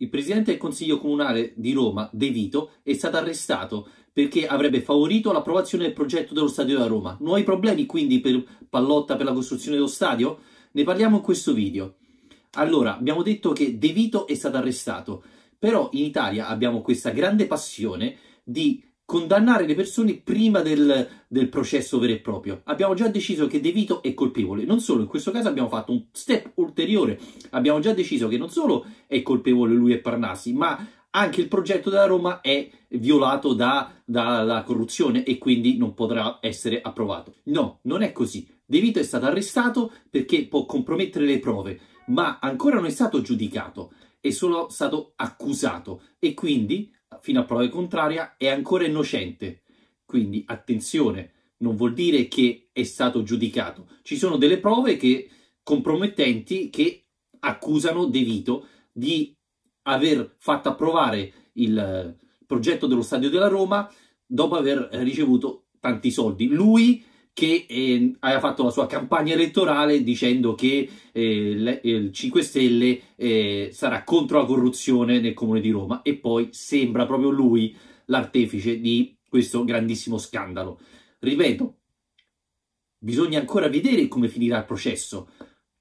Il presidente del Consiglio Comunale di Roma, De Vito, è stato arrestato perché avrebbe favorito l'approvazione del progetto dello stadio da Roma. Nuovi problemi quindi per Pallotta per la costruzione dello stadio? Ne parliamo in questo video. Allora, abbiamo detto che De Vito è stato arrestato, però in Italia abbiamo questa grande passione di condannare le persone prima del, del, processo vero e proprio. Abbiamo già deciso che De Vito è colpevole. Non solo, in questo caso abbiamo fatto un step ulteriore. Abbiamo già deciso che non solo è colpevole lui e Parnassi, ma anche il progetto della Roma è violato dalla da, da corruzione e quindi non potrà essere approvato. No, non è così. De Vito è stato arrestato perché può compromettere le prove, ma ancora non è stato giudicato, è solo stato accusato e quindi fino a prove contraria, è ancora innocente. Quindi attenzione, non vuol dire che è stato giudicato. Ci sono delle prove che, compromettenti che accusano De Vito di aver fatto approvare il progetto dello stadio della Roma dopo aver ricevuto tanti soldi. Lui che eh, aveva fatto la sua campagna elettorale dicendo che eh, le, il 5 Stelle eh, sarà contro la corruzione nel comune di Roma e poi sembra proprio lui l'artefice di questo grandissimo scandalo. Ripeto, bisogna ancora vedere come finirà il processo.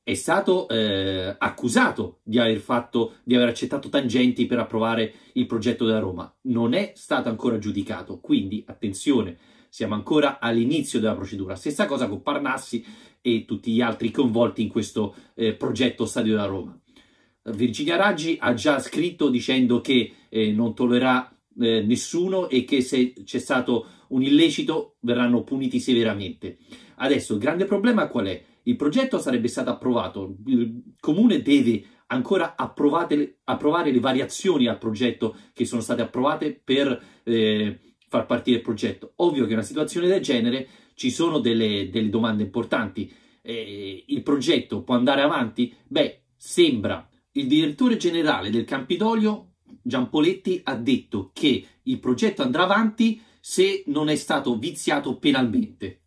È stato eh, accusato di aver, fatto, di aver accettato tangenti per approvare il progetto della Roma. Non è stato ancora giudicato, quindi attenzione siamo ancora all'inizio della procedura. Stessa cosa con Parnassi e tutti gli altri coinvolti in questo eh, progetto Stadio della Roma. Virginia Raggi ha già scritto dicendo che eh, non tollererà eh, nessuno e che se c'è stato un illecito verranno puniti severamente. Adesso il grande problema qual è? Il progetto sarebbe stato approvato, il comune deve ancora approvare le variazioni al progetto che sono state approvate per eh, far partire il progetto. Ovvio che in una situazione del genere ci sono delle, delle domande importanti. Eh, il progetto può andare avanti? Beh, sembra. Il direttore generale del Campidoglio, Giampoletti, ha detto che il progetto andrà avanti se non è stato viziato penalmente.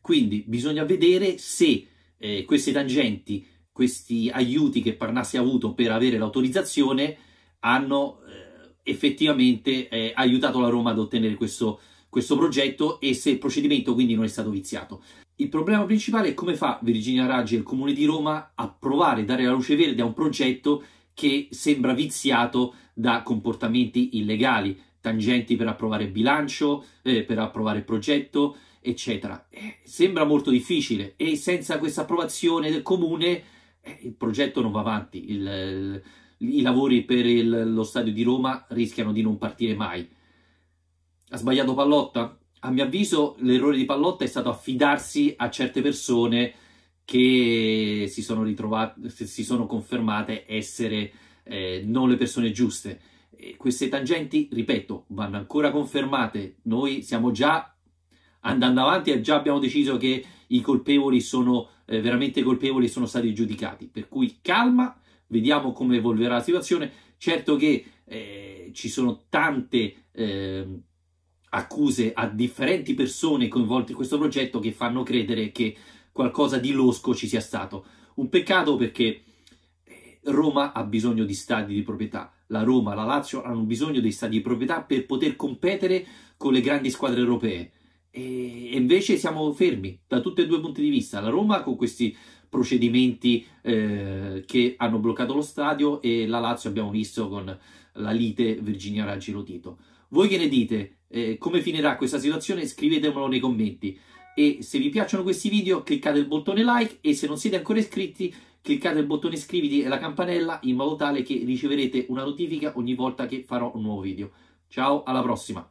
Quindi bisogna vedere se eh, queste tangenti, questi aiuti che Parnassi ha avuto per avere l'autorizzazione, hanno... Eh, effettivamente eh, ha aiutato la Roma ad ottenere questo, questo progetto e se il procedimento quindi non è stato viziato. Il problema principale è come fa Virginia Raggi e il Comune di Roma a provare a dare la luce verde a un progetto che sembra viziato da comportamenti illegali, tangenti per approvare bilancio, eh, per approvare progetto, eccetera. Eh, sembra molto difficile e senza questa approvazione del comune eh, il progetto non va avanti. Il, il, i lavori per il, lo stadio di Roma rischiano di non partire mai. Ha sbagliato Pallotta? A mio avviso l'errore di Pallotta è stato affidarsi a certe persone che si sono, ritrovate, si sono confermate essere eh, non le persone giuste. E queste tangenti, ripeto, vanno ancora confermate. Noi siamo già andando avanti, e già abbiamo deciso che i colpevoli sono eh, veramente colpevoli e sono stati giudicati. Per cui calma, vediamo come evolverà la situazione. Certo che eh, ci sono tante eh, accuse a differenti persone coinvolte in questo progetto che fanno credere che qualcosa di losco ci sia stato. Un peccato perché eh, Roma ha bisogno di stadi di proprietà. La Roma, la Lazio hanno bisogno dei stadi di proprietà per poter competere con le grandi squadre europee. E invece siamo fermi da tutti e due i punti di vista. La Roma con questi procedimenti eh, che hanno bloccato lo stadio e la Lazio abbiamo visto con la lite Virginia Raggi Lotito. Voi che ne dite? Eh, come finirà questa situazione? Scrivetemelo nei commenti. E se vi piacciono questi video cliccate il bottone like e se non siete ancora iscritti cliccate il bottone iscriviti e la campanella in modo tale che riceverete una notifica ogni volta che farò un nuovo video. Ciao, alla prossima!